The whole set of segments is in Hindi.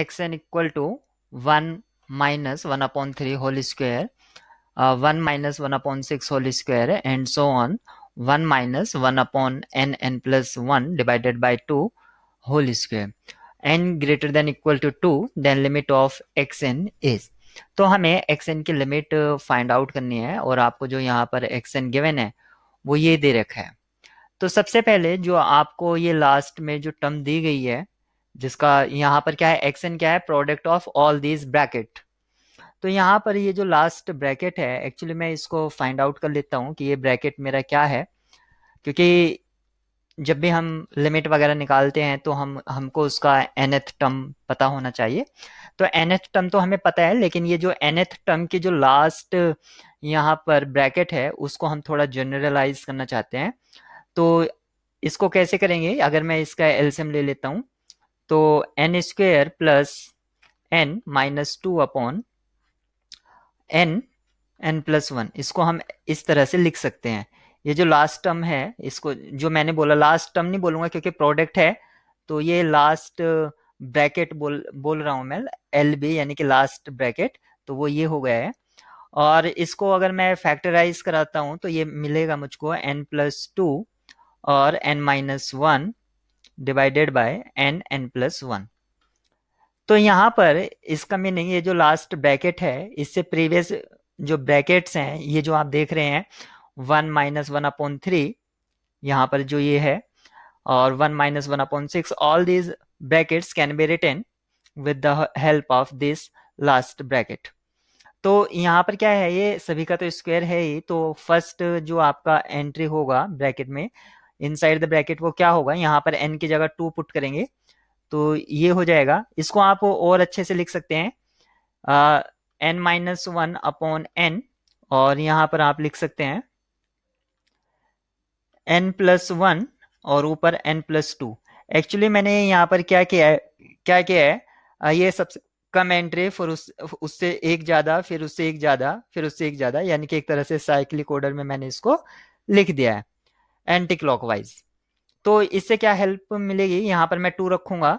x N equal to one minus one upon three whole square one minus one upon six whole square and so on one minus one upon N N plus one divided by two whole square N greater than equal to two then limit of X N is तो हमें एक्स एन की लिमिट फाइंड आउट करनी है और आपको जो यहाँ पर एक्स एन गिवेन है वो ये दे रखा है तो सबसे पहले जो आपको ये लास्ट में जो टर्म दी गई है जिसका यहाँ पर क्या है एक्स एन क्या है product of all these bracket तो यहाँ पर ये जो लास्ट ब्रैकेट है एक्चुअली मैं इसको फाइंड आउट कर लेता हूँ कि ये ब्रैकेट मेरा क्या है क्योंकि जब भी हम लिमिट वगैरह निकालते हैं तो हम हमको उसका एनएथ टर्म पता होना चाहिए तो एनएथ टर्म तो हमें पता है लेकिन ये जो एनएथ टर्म की जो लास्ट यहाँ पर ब्रैकेट है उसको हम थोड़ा जनरलाइज करना चाहते हैं तो इसको कैसे करेंगे अगर मैं इसका एल्सियम ले लेता हूँ तो N square plus N minus two upon N N plus one इसको हम इस तरह से लिख सकते हैं ये जो लास्ट टर्म है इसको जो मैंने बोला लास्ट टर्म नहीं बोलूंगा क्योंकि प्रोडक्ट है तो ये लास्ट ब्रैकेट बोल बोल रहा हूं मैं एल बी यानी कि लास्ट ब्रैकेट तो वो ये हो गया है और इसको अगर मैं फैक्टराइज कराता हूं तो ये मिलेगा मुझको एन प्लस टू और N minus one divided by N N plus one तो यहाँ पर इसका मीनिंग ये जो लास्ट ब्रैकेट है इससे प्रीवियस जो ब्रैकेट्स हैं ये जो आप देख रहे हैं one minus one upon three यहाँ पर जो ये है और one minus one upon six all these brackets can be written with the help of this last bracket तो यहाँ पर क्या है ये सभी का तो स्क्वायर है ही तो फर्स्ट जो आपका एंट्री होगा ब्रैकेट में इनसाइड द ब्रैकेट वो क्या होगा यहाँ पर एन की जगह टू पुट करेंगे तो ये हो जाएगा इसको आप और अच्छे से लिख सकते हैं n minus one upon n और यहाँ पर आप लिख सकते हैं एन प्लस वन और ऊपर एन प्लस टू एक्चुअली मैंने यहाँ पर क्या किया है क्या किया है ये सबसे कम एंट्री फिर उस उससे एक ज़्यादा फिर उससे एक ज़्यादा फिर उससे एक ज़्यादा यानी कि एक तरह से साइक्लिक ऑर्डर में मैंने इसको लिख दिया है एंटी क्लॉकवाइज तो इससे क्या हेल्प मिलेगी यहाँ पर मैं टू रखूंगा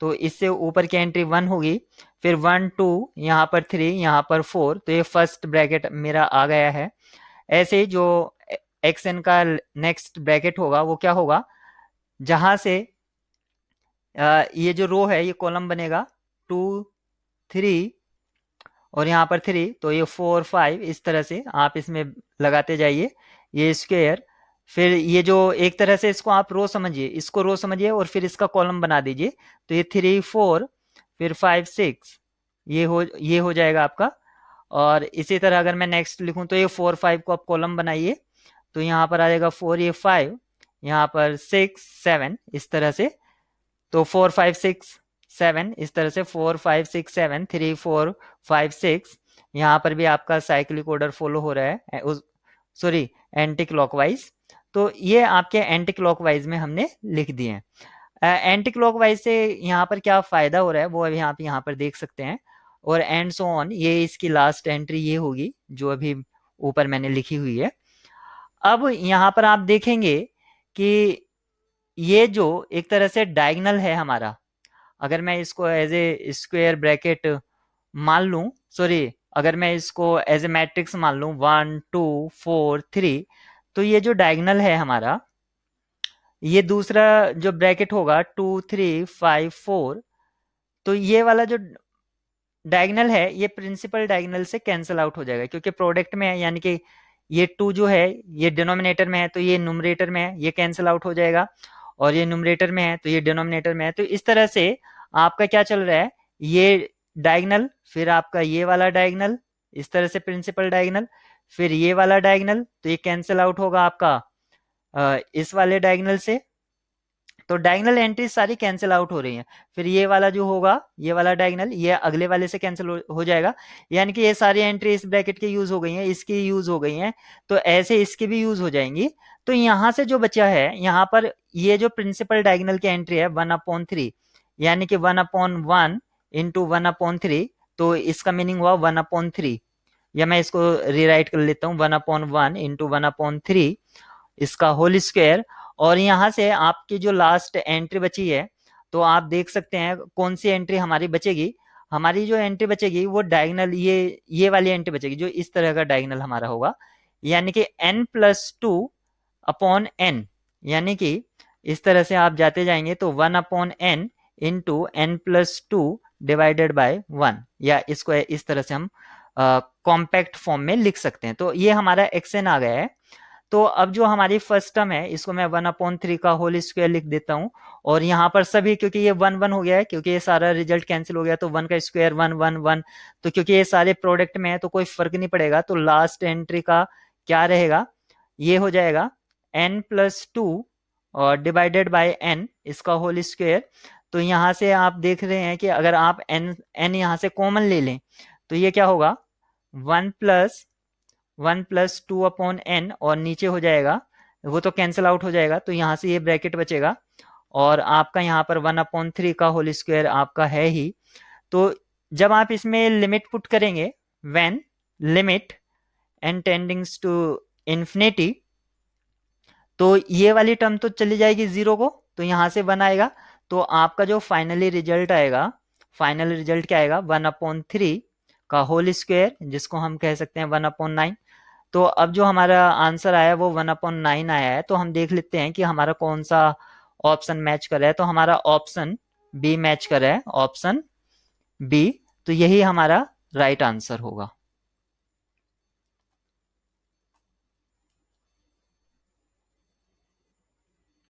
तो इससे ऊपर की एंट्री वन होगी फिर वन टू यहाँ पर थ्री यहाँ पर फोर तो ये फर्स्ट ब्रैकेट मेरा आ गया है ऐसे जो एक्स एन का नेक्स्ट ब्रैकेट होगा वो क्या होगा जहां से ये जो रो है ये कॉलम बनेगा टू थ्री और यहाँ पर थ्री तो ये फोर फाइव इस तरह से आप इसमें लगाते जाइए ये स्क्वेयर फिर ये जो एक तरह से इसको आप रो समझिए इसको रो समझिए और फिर इसका कॉलम बना दीजिए तो ये थ्री फोर फिर फाइव सिक्स ये हो ये हो जाएगा आपका और इसी तरह अगर मैं नेक्स्ट लिखूं तो ये फोर फाइव को आप कॉलम बनाइए तो यहाँ पर आ जाएगा फोर ये फाइव यहाँ पर सिक्स सेवन इस तरह से तो फोर फाइव सिक्स सेवन इस तरह से four five six seven three four five six यहाँ पर भी आपका साइक्लिक ऑर्डर फॉलो हो रहा है सॉरी एंटी क्लॉकवाइज तो ये आपके एंटी क्लॉकवाइज में हमने लिख दिए हैं एंटी क्लॉकवाइज से यहाँ पर क्या फायदा हो रहा है वो अभी आप यहाँ पर देख सकते हैं और एंड सो ऑन ये इसकी लास्ट एंट्री ये होगी जो अभी ऊपर मैंने लिखी हुई है अब यहाँ पर आप देखेंगे कि ये जो एक तरह से डायगनल है हमारा अगर मैं इसको एज ए स्क्वेयर ब्रैकेट मान लूँ सॉरी अगर मैं इसको एज ए मैट्रिक्स मान लूँ वन टू फोर थ्री तो ये जो डायगनल है हमारा ये दूसरा जो ब्रैकेट होगा टू थ्री फाइव फोर तो ये वाला जो डायगनल है ये प्रिंसिपल डायगनल से कैंसिल आउट हो जाएगा क्योंकि प्रोडक्ट में है यानी कि ये टू जो है ये डिनोमिनेटर में है तो ये नुमरेटर में है ये कैंसिल आउट हो जाएगा और ये नुमरेटर में है तो ये डिनोमिनेटर में है तो इस तरह से आपका क्या चल रहा है ये डायगनल फिर आपका ये वाला डायगनल इस तरह से प्रिंसिपल डायगनल फिर ये वाला डायगनल तो ये कैंसिल आउट होगा आपका इस वाले डायगनल से तो डायगनल एंट्री सारी कैंसिल आउट हो रही है फिर ये वाला जो होगा ये वाला डायगनल ये अगले वाले से कैंसिल हो जाएगा यानी कि ये सारी एंट्री इस ब्रैकेट की यूज हो गई हैं इसकी यूज हो गई हैं तो ऐसे इसकी भी यूज हो जाएंगी तो यहां से जो बचा है यहाँ पर ये जो प्रिंसिपल डायगनल की एंट्री है वन अपॉन थ्री यानी कि one upon one into one upon three तो इसका मीनिंग हुआ वन अपॉन थ्री या मैं इसको रीराइट कर लेता हूँ one upon one into one upon three इसका होल स्क्वायर और यहाँ से आपकी जो लास्ट एंट्री बची है तो आप देख सकते हैं कौन सी एंट्री हमारी बचेगी हमारी जो एंट्री बचेगी वो डायगनल ये ये वाली एंट्री बचेगी जो इस तरह का डायगनल हमारा होगा यानी कि n plus two upon n यानी कि इस तरह से आप जाते जाएंगे तो one upon n into n plus two divided by one या इसको इस तरह से हम कॉम्पैक्ट फॉर्म में लिख सकते हैं तो ये हमारा एक्सएन आ गया है तो अब जो हमारी फर्स्ट टर्म है इसको मैं वन अपॉन थ्री का होल स्क्वायर लिख देता हूं और यहां पर सभी क्योंकि ये वन वन हो गया है क्योंकि ये सारा रिजल्ट कैंसिल हो गया तो वन का स्क्वायर वन वन वन तो क्योंकि ये सारे प्रोडक्ट में है तो कोई फर्क नहीं पड़ेगा तो लास्ट एंट्री का क्या रहेगा ये हो जाएगा एन प्लस टू और डिवाइडेड बाय एन इसका होल स्क्वेयर तो यहां से आप देख रहे हैं कि अगर आप एन एन यहाँ से कॉमन ले लें तो ये क्या होगा one plus one plus two upon n और नीचे हो जाएगा वो तो कैंसिल आउट हो जाएगा तो यहां से ये ब्रैकेट बचेगा और आपका यहाँ पर वन अपॉन थ्री का होल स्क्वायर आपका है ही तो जब आप इसमें लिमिट पुट करेंगे when limit n tendings to infinity तो ये वाली टर्म तो चली जाएगी जीरो को तो यहां से वन आएगा तो आपका जो फाइनली रिजल्ट आएगा फाइनल रिजल्ट क्या आएगा वन अपॉन थ्री का होल स्क्वायर जिसको हम कह सकते हैं वन अपॉन नाइन तो अब जो हमारा आंसर आया वो वन अपॉन नाइन आया है तो हम देख लेते हैं कि हमारा कौन सा ऑप्शन मैच कर रहा है तो हमारा ऑप्शन बी मैच कर रहा है ऑप्शन बी तो यही हमारा राइट right आंसर होगा